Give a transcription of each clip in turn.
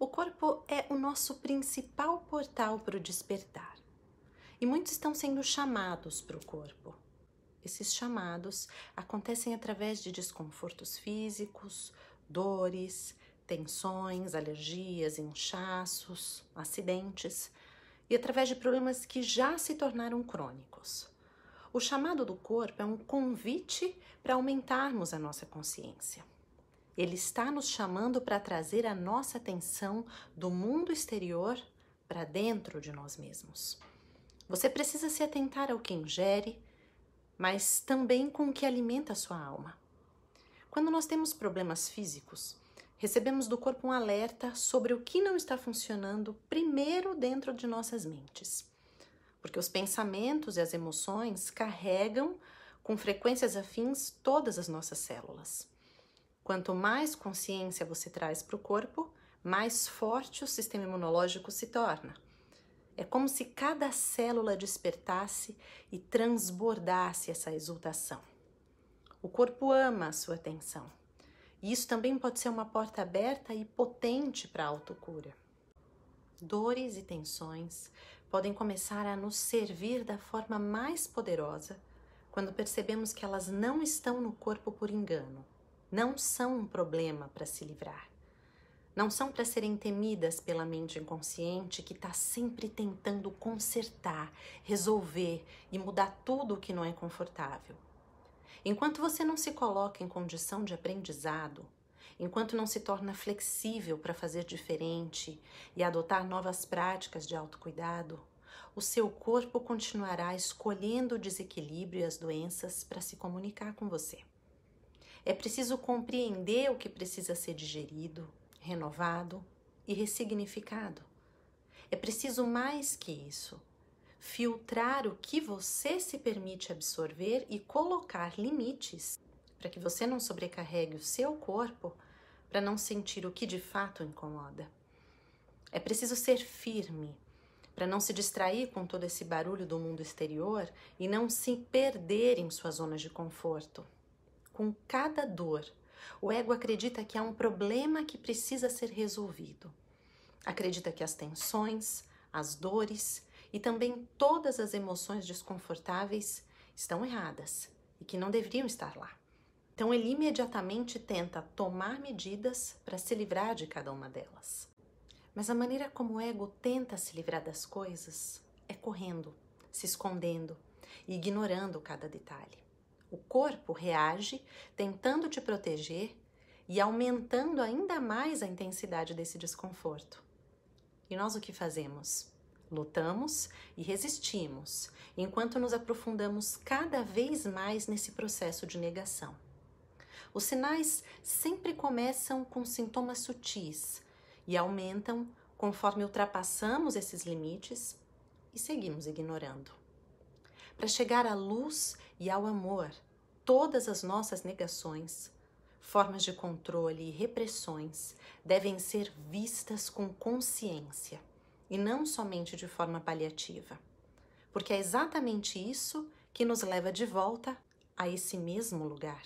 O corpo é o nosso principal portal para o despertar. E muitos estão sendo chamados para o corpo. Esses chamados acontecem através de desconfortos físicos, dores, tensões, alergias, inchaços, acidentes e através de problemas que já se tornaram crônicos. O chamado do corpo é um convite para aumentarmos a nossa consciência. Ele está nos chamando para trazer a nossa atenção do mundo exterior para dentro de nós mesmos. Você precisa se atentar ao que ingere, mas também com o que alimenta a sua alma. Quando nós temos problemas físicos, recebemos do corpo um alerta sobre o que não está funcionando primeiro dentro de nossas mentes. Porque os pensamentos e as emoções carregam com frequências afins todas as nossas células. Quanto mais consciência você traz para o corpo, mais forte o sistema imunológico se torna. É como se cada célula despertasse e transbordasse essa exultação. O corpo ama a sua atenção. E isso também pode ser uma porta aberta e potente para a autocura. Dores e tensões podem começar a nos servir da forma mais poderosa quando percebemos que elas não estão no corpo por engano, não são um problema para se livrar. Não são para serem temidas pela mente inconsciente que está sempre tentando consertar, resolver e mudar tudo o que não é confortável. Enquanto você não se coloca em condição de aprendizado, enquanto não se torna flexível para fazer diferente e adotar novas práticas de autocuidado, o seu corpo continuará escolhendo o desequilíbrio e as doenças para se comunicar com você. É preciso compreender o que precisa ser digerido, renovado e ressignificado. É preciso mais que isso. Filtrar o que você se permite absorver e colocar limites para que você não sobrecarregue o seu corpo para não sentir o que de fato incomoda. É preciso ser firme para não se distrair com todo esse barulho do mundo exterior e não se perder em suas zonas de conforto com cada dor, o ego acredita que há um problema que precisa ser resolvido. Acredita que as tensões, as dores e também todas as emoções desconfortáveis estão erradas e que não deveriam estar lá. Então ele imediatamente tenta tomar medidas para se livrar de cada uma delas. Mas a maneira como o ego tenta se livrar das coisas é correndo, se escondendo e ignorando cada detalhe. O corpo reage tentando te proteger e aumentando ainda mais a intensidade desse desconforto. E nós o que fazemos? Lutamos e resistimos, enquanto nos aprofundamos cada vez mais nesse processo de negação. Os sinais sempre começam com sintomas sutis e aumentam conforme ultrapassamos esses limites e seguimos ignorando. Para chegar à luz e ao amor todas as nossas negações, formas de controle e repressões devem ser vistas com consciência e não somente de forma paliativa, porque é exatamente isso que nos leva de volta a esse mesmo lugar.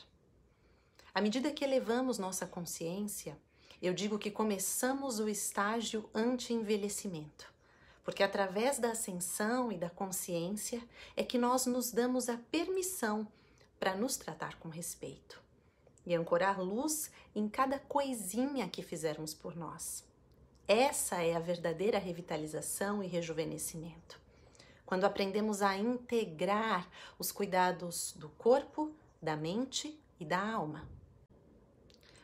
À medida que elevamos nossa consciência, eu digo que começamos o estágio anti-envelhecimento porque através da ascensão e da consciência é que nós nos damos a permissão para nos tratar com respeito e ancorar luz em cada coisinha que fizermos por nós. Essa é a verdadeira revitalização e rejuvenescimento. Quando aprendemos a integrar os cuidados do corpo, da mente e da alma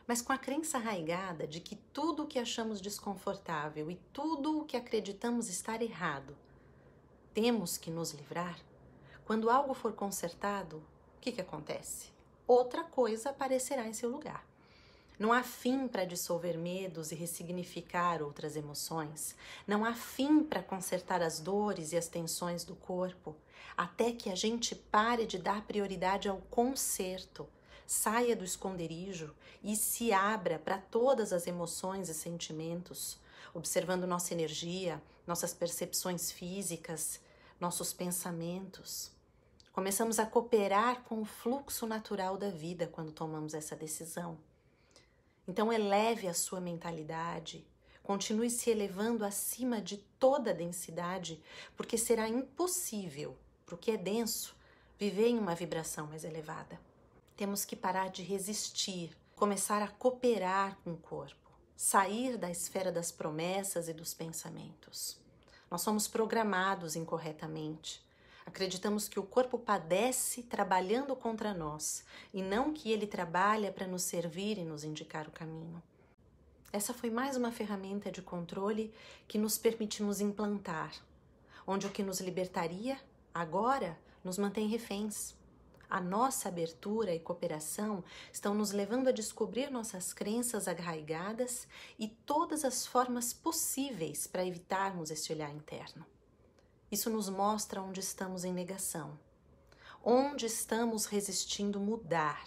mas com a crença arraigada de que tudo o que achamos desconfortável e tudo o que acreditamos estar errado temos que nos livrar, quando algo for consertado, o que, que acontece? Outra coisa aparecerá em seu lugar. Não há fim para dissolver medos e ressignificar outras emoções. Não há fim para consertar as dores e as tensões do corpo, até que a gente pare de dar prioridade ao conserto saia do esconderijo e se abra para todas as emoções e sentimentos, observando nossa energia, nossas percepções físicas, nossos pensamentos. Começamos a cooperar com o fluxo natural da vida quando tomamos essa decisão. Então, eleve a sua mentalidade, continue se elevando acima de toda a densidade, porque será impossível porque que é denso viver em uma vibração mais elevada. Temos que parar de resistir, começar a cooperar com o corpo, sair da esfera das promessas e dos pensamentos. Nós somos programados incorretamente. Acreditamos que o corpo padece trabalhando contra nós e não que ele trabalha para nos servir e nos indicar o caminho. Essa foi mais uma ferramenta de controle que nos permitimos implantar, onde o que nos libertaria, agora, nos mantém reféns. A nossa abertura e cooperação estão nos levando a descobrir nossas crenças arraigadas e todas as formas possíveis para evitarmos esse olhar interno. Isso nos mostra onde estamos em negação, onde estamos resistindo mudar.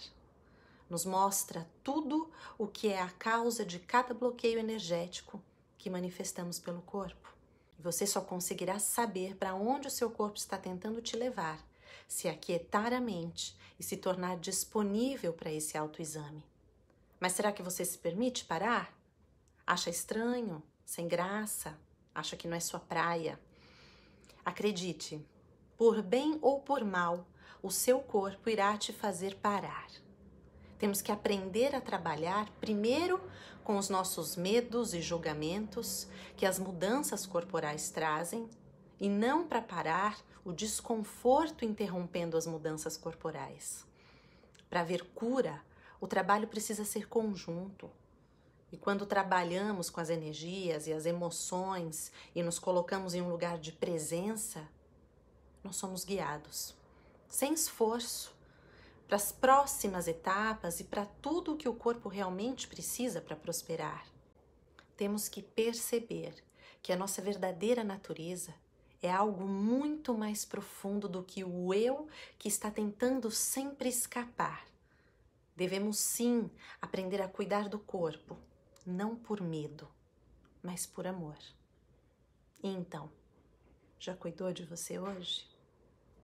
Nos mostra tudo o que é a causa de cada bloqueio energético que manifestamos pelo corpo. você só conseguirá saber para onde o seu corpo está tentando te levar se aquietar a mente e se tornar disponível para esse autoexame. Mas será que você se permite parar? Acha estranho, sem graça, acha que não é sua praia? Acredite, por bem ou por mal, o seu corpo irá te fazer parar. Temos que aprender a trabalhar primeiro com os nossos medos e julgamentos que as mudanças corporais trazem e não para parar o desconforto interrompendo as mudanças corporais. Para haver cura, o trabalho precisa ser conjunto. E quando trabalhamos com as energias e as emoções e nos colocamos em um lugar de presença, nós somos guiados, sem esforço, para as próximas etapas e para tudo o que o corpo realmente precisa para prosperar. Temos que perceber que a nossa verdadeira natureza é algo muito mais profundo do que o eu que está tentando sempre escapar. Devemos sim aprender a cuidar do corpo, não por medo, mas por amor. E então, já cuidou de você hoje?